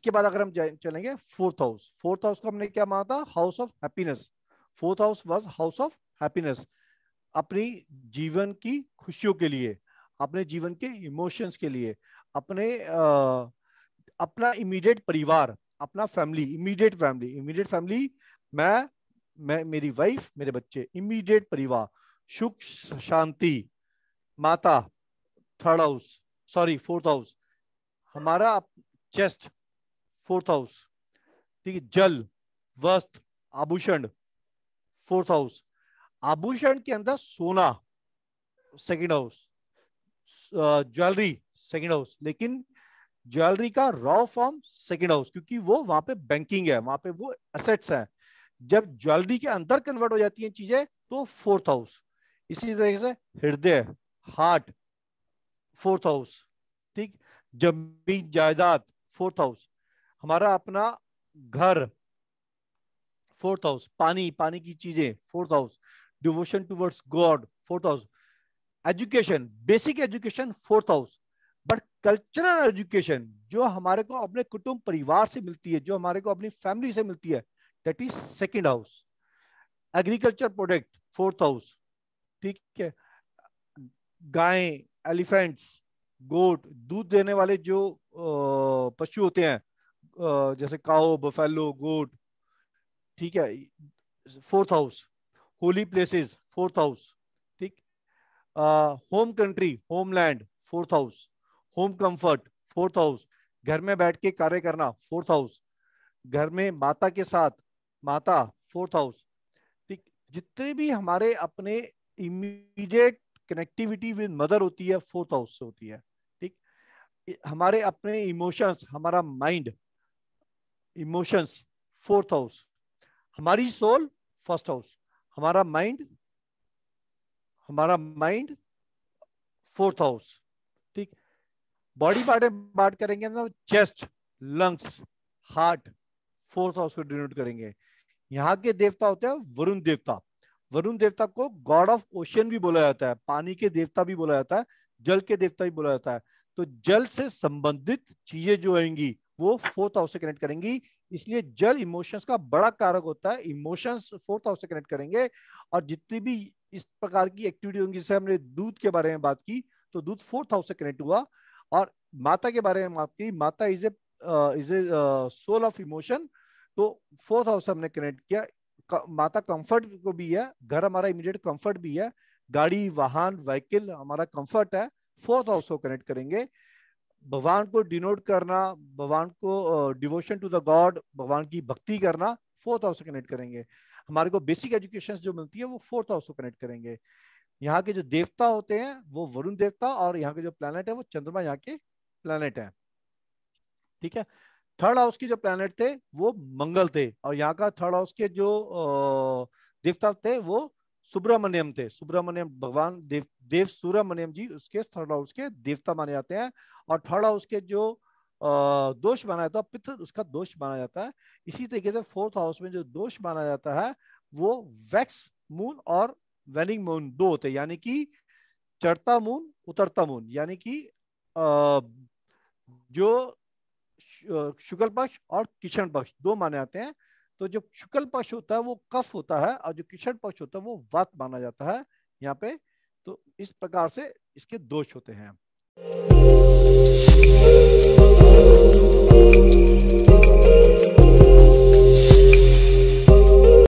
इसके बाद अगर हम चलेंगे फोर्थ हाउस फोर्थ हाउस को हमने क्या माना था house of happiness fourth house was house of happiness अपनी जीवन की खुशियों के लिए अपने जीवन के इमोशंस के लिए अपने आ, अपना इमीडिएट परिवार अपना family immediate family immediate family मैं मैं मेरी वाइफ मेरे बच्चे इमीडिएट परिवार सुख शांति माता third house sorry fourth house हमारा चेस्ट फोर्थ हाउस ठीक है जल वस्त्र आभूषण फोर्थ हाउस आभूषण के अंदर सोना second house jewellery second house लेकिन ज्वेलरी का रॉ फॉर्म सेकंड हाउस क्योंकि वो वहां पे बैंकिंग है वहां पे वो एसेट्स हैं जब ज्वेलरी के अंदर कन्वर्ट हो जाती हैं चीजें तो फोर्थ हाउस इसी तरीके से हृदय हार्ट फोर्थ हाउस ठीक जमीन जायदाद फोर्थ हाउस हमारा अपना घर फोर्थ हाउस पानी पानी की चीजें fourth house devotion towards God fourth house education basic education fourth house but cultural education जो हमारे को अपने कुटुंब परिवार से मिलती है जो हमारे को अपनी फैमिली से मिलती है that is second house agriculture product fourth house ठीक है गाय एलिफेंट्स गोट दूध देने वाले जो पशु होते हैं जैसे काओ बफेलो गोट ठीक है fourth house holy places fourth house ठीक home country homeland fourth house home comfort fourth house घर में बैठ के कार्य करना फोर्थ हाउस घर में माता के साथ माता फोर्थ हाउस ठीक जितने भी हमारे अपने इमीडिएट कनेक्टिविटी विद मदर होती है फोर्थ हाउस से होती है ठीक हमारे अपने इमोशंस हमारा माइंड इमोशंस फोर्थ हाउस हमारी सोल फर्स्ट हाउस हमारा माइंड हमारा माइंड फोर्थ हाउस ठीक बॉडी पार्ट में बात करेंगे ना chest lungs heart fourth house को डिनोट करेंगे यहाँ के देवता होते हैं वरुण देवता वरुण देवता को गॉड ऑफ ओशियन भी बोला जाता है पानी के देवता भी बोला जाता है जल के देवता भी बोला जाता है तो जल से संबंधित चीजें जो आएंगी वो फोर्थ हाउस से कनेक्ट करेंगी इसलिए जल इमोशंस का बड़ा कारक होता है इमोशंस फोर्थ हाउस से कनेक्ट करेंगे और जितनी भी इस प्रकार की एक्टिविटी होंगी जैसे हमने दूध के बारे में बात की तो दूध फोर्थ हाउस से कनेक्ट हुआ और माता के बारे में बात की माता is a is a soul of emotion तो फोर्थ हाउस हमने कनेक्ट किया माता कंफर्ट को भी है घर हमारा इमीडिएट कंफर्ट भी है गाड़ी वाहन व्हीकल हमारा कंफर्ट है फोर्थ हाउस को कनेक्ट करेंगे भगवान को डिनोट करना भगवान को डिवोशन टू द गॉड भगवान की भक्ति करना फोर्थ हाउस से कनेक्ट करेंगे हमारे को बेसिक एजुकेशन जो मिलती है वो फोर्थ हाउस को कनेक्ट करेंगे यहाँ के जो देवता होते हैं वो वरुण देवता और यहाँ के जो प्लानट है वो चंद्रमा यहाँ के प्लानट है ठीक है थर्ड हाउस के जो प्लानट थे वो मंगल थे और यहाँ का थर्ड हाउस के जो देवता थे वो सुब्रमण्यम थे सुब्रमण्यम भगवान देव देव सुब्रमण्यम जी उसके थर्ड हाउस के देवता माने जाते हैं और थर्ड हाउस के जो दोष माना जाता है पितृ उसका दोष माना जाता है इसी तरीके से फोर्थ हाउस में जो दोष माना जाता है वो वैक्स मून और वेनिंग मून दो होते हैं यानी कि चढ़ता मून उतरता मून यानी कि जो शुक्ल पक्ष और किशन पक्ष दो माने जाते हैं तो जो शुक्ल पक्ष होता है वो कफ होता है और जो किशन पक्ष होता है वो वत माना जाता है यहाँ पे तो इस प्रकार से इसके दोष होते हैं